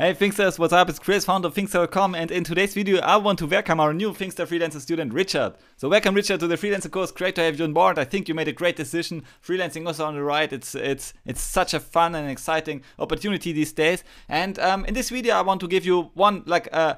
Hey Thinksters, what's up? It's Chris, founder of Thinkster.com and in today's video I want to welcome our new Thinkster freelancer student Richard. So welcome Richard to the freelancer course, great to have you on board. I think you made a great decision. Freelancing also on the right, it's it's it's such a fun and exciting opportunity these days. And um, in this video I want to give you one like uh,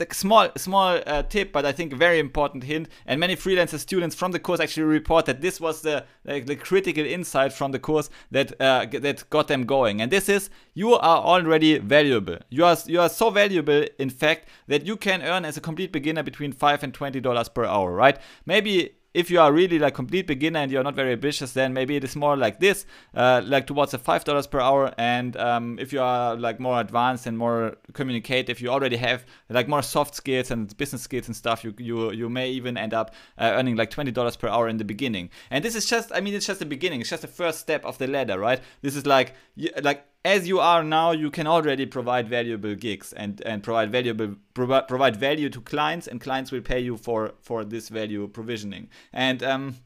like small small uh, tip, but I think very important hint. And many freelancer students from the course actually report that this was the like, the critical insight from the course that uh, that got them going. And this is you are already valuable. You are you are so valuable, in fact, that you can earn as a complete beginner between five and twenty dollars per hour. Right? Maybe if you are really like complete beginner and you're not very ambitious, then maybe it is more like this, uh, like towards the five dollars per hour. And um, if you are like more advanced and more communicative, you already have like more soft skills and business skills and stuff. You you you may even end up uh, earning like twenty dollars per hour in the beginning. And this is just, I mean, it's just the beginning. It's just the first step of the ladder, right? This is like like as you are now, you can already provide valuable gigs and, and provide valuable pro provide value to clients, and clients will pay you for for this value provisioning. And um,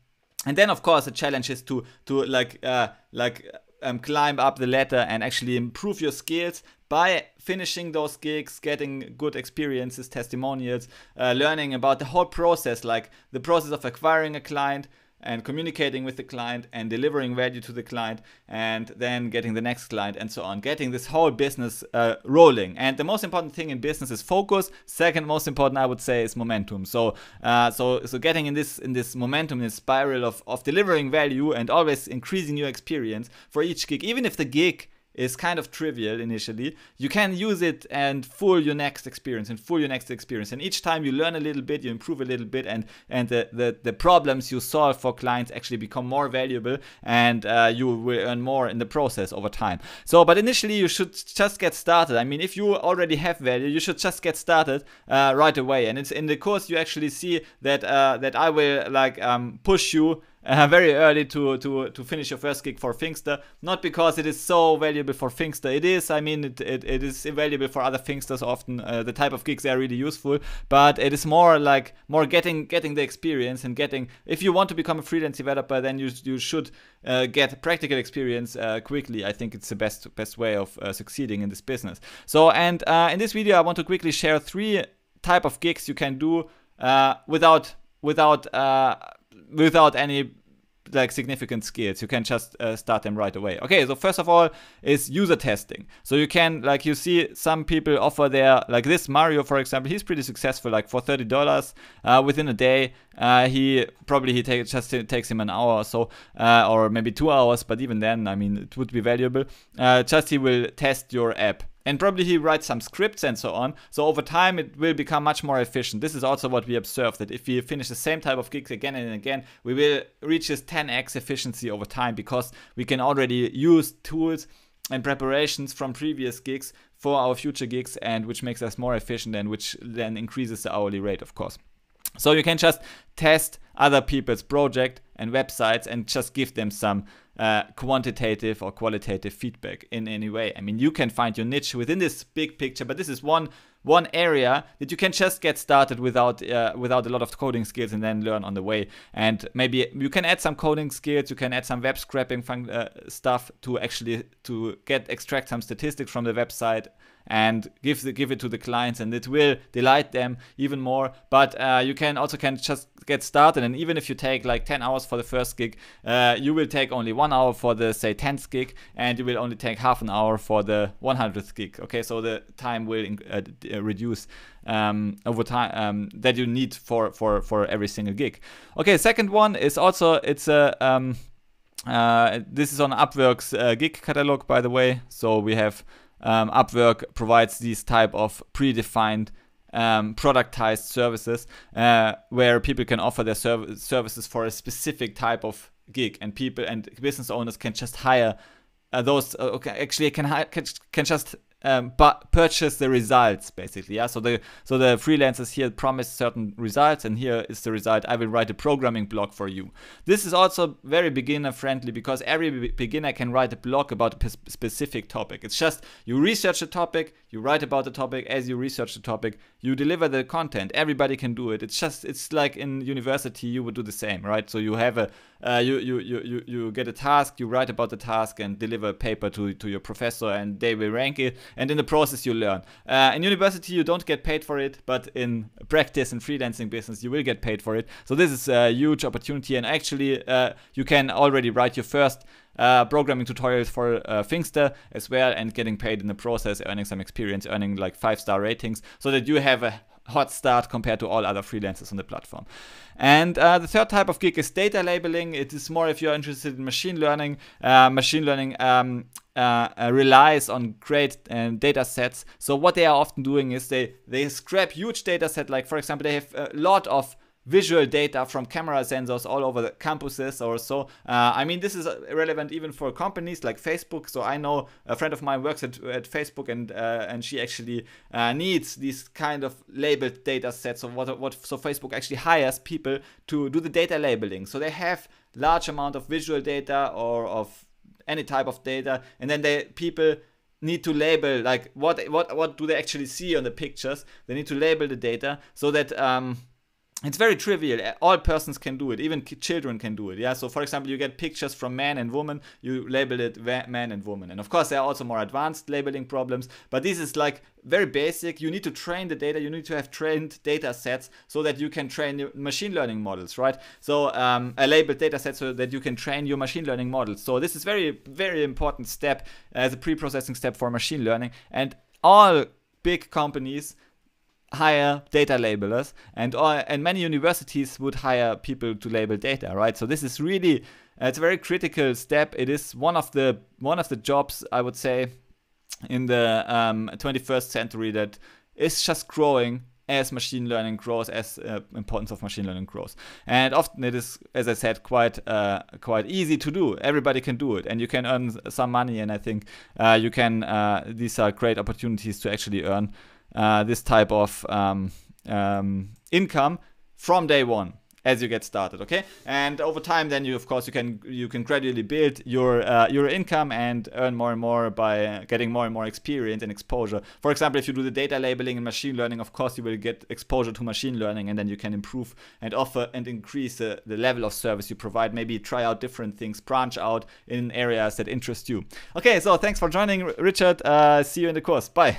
and then of course the challenge is to to like uh, like um, climb up the ladder and actually improve your skills by finishing those gigs, getting good experiences, testimonials, uh, learning about the whole process, like the process of acquiring a client, and communicating with the client and delivering value to the client and then getting the next client and so on, getting this whole business uh, rolling. And the most important thing in business is focus. Second most important, I would say, is momentum. So, uh, so, so getting in this in this momentum, in this spiral of of delivering value and always increasing your experience for each gig, even if the gig is kind of trivial initially, you can use it and fool your next experience and fool your next experience. And each time you learn a little bit, you improve a little bit, and and the the, the problems you solve for clients actually become more valuable, and uh, you will earn more in the process over time. So, but initially you should just get started. I mean, if you already have value, you should just get started uh, right away. And it's in the course you actually see that uh, that I will like um, push you uh, very early to, to, to finish your first gig for Finkster, Not because it is so valuable for Finkster. it is. I mean, it, it, it is valuable for other Finksters. often. Uh, the type of gigs they are really useful, but it is more like more getting getting the experience and getting. If you want to become a freelance developer, then you you should uh, get practical experience uh, quickly. I think it's the best best way of uh, succeeding in this business. So, and uh, in this video, I want to quickly share three type of gigs you can do without without uh, without any like significant skills you can just uh, start them right away okay so first of all is user testing so you can like you see some people offer their like this mario for example he's pretty successful like for 30 dollars uh, within a day uh, he probably he takes just takes him an hour or so uh, or maybe two hours but even then i mean it would be valuable uh, just he will test your app and probably he writes some scripts and so on. So over time, it will become much more efficient. This is also what we observe that if we finish the same type of gigs again and again, we will reach this 10x efficiency over time because we can already use tools and preparations from previous gigs for our future gigs, and which makes us more efficient and which then increases the hourly rate, of course. So you can just test other people's project and websites and just give them some uh, quantitative or qualitative feedback in any way. I mean, you can find your niche within this big picture, but this is one one area that you can just get started without uh, without a lot of coding skills and then learn on the way. And maybe you can add some coding skills, you can add some web scraping uh, stuff to actually to get extract some statistics from the website and give the, give it to the clients and it will delight them even more but uh, you can also can just get started and even if you take like 10 hours for the first gig uh, you will take only one one hour for the say 10th gig and it will only take half an hour for the 100th gig. Okay, so the time will uh, uh, reduce um, over time um, that you need for, for, for every single gig. Okay, second one is also, it's a, um, uh, this is on Upwork's uh, gig catalog, by the way. So we have um, Upwork provides these type of predefined um, productized services uh, where people can offer their serv services for a specific type of gig and people and business owners can just hire uh, those uh, okay, actually can hire, can, can just um, but purchase the results basically yeah so the so the freelancers here promise certain results and here is the result i will write a programming blog for you this is also very beginner friendly because every beginner can write a blog about a specific topic it's just you research a topic you write about the topic as you research the topic you deliver the content everybody can do it it's just it's like in university you would do the same right so you have a you, you, you, you, you get a task, you write about the task and deliver a paper to, to your professor and they will rank it. And in the process, you learn. Uh, in university, you don't get paid for it, but in practice and freelancing business, you will get paid for it. So this is a huge opportunity. And actually, uh, you can already write your first uh, programming tutorials for uh, Fingster as well and getting paid in the process, earning some experience, earning like five star ratings so that you have a hot start compared to all other freelancers on the platform. And uh, the third type of gig is data labeling. It is more if you're interested in machine learning. Uh, machine learning um, uh, uh relies on great uh, data sets. So what they are often doing is they they scrap huge data set. Like for example, they have a lot of visual data from camera sensors all over the campuses or so. Uh, I mean, this is uh, relevant even for companies like Facebook. So I know a friend of mine works at, at Facebook and uh, and she actually uh, needs these kind of labeled data sets. So what, what so Facebook actually hires people to do the data labeling. So they have large amount of visual data or of any type of data, and then they people need to label like what what what do they actually see on the pictures they need to label the data so that um, it's very trivial all persons can do it even children can do it yeah so for example you get pictures from man and woman you label it man and woman and of course there are also more advanced labeling problems but this is like very basic you need to train the data you need to have trained data sets so that you can train machine learning models right so um, a labeled data set so that you can train your machine learning models so this is very very important step as a pre-processing step for machine learning and all big companies hire data labelers and or, uh, and many universities would hire people to label data right so this is really it's a very critical step it is one of the one of the jobs i would say in the um, 21st century that is just growing as machine learning grows, as uh, importance of machine learning grows, and often it is, as I said, quite uh, quite easy to do. Everybody can do it, and you can earn some money. And I think uh, you can. Uh, these are great opportunities to actually earn uh, this type of um, um, income from day one as you get started okay and over time then you of course you can you can gradually build your uh, your income and earn more and more by getting more and more experience and exposure for example if you do the data labeling and machine learning of course you will get exposure to machine learning and then you can improve and offer and increase uh, the level of service you provide maybe try out different things branch out in areas that interest you okay so thanks for joining richard uh, see you in the course bye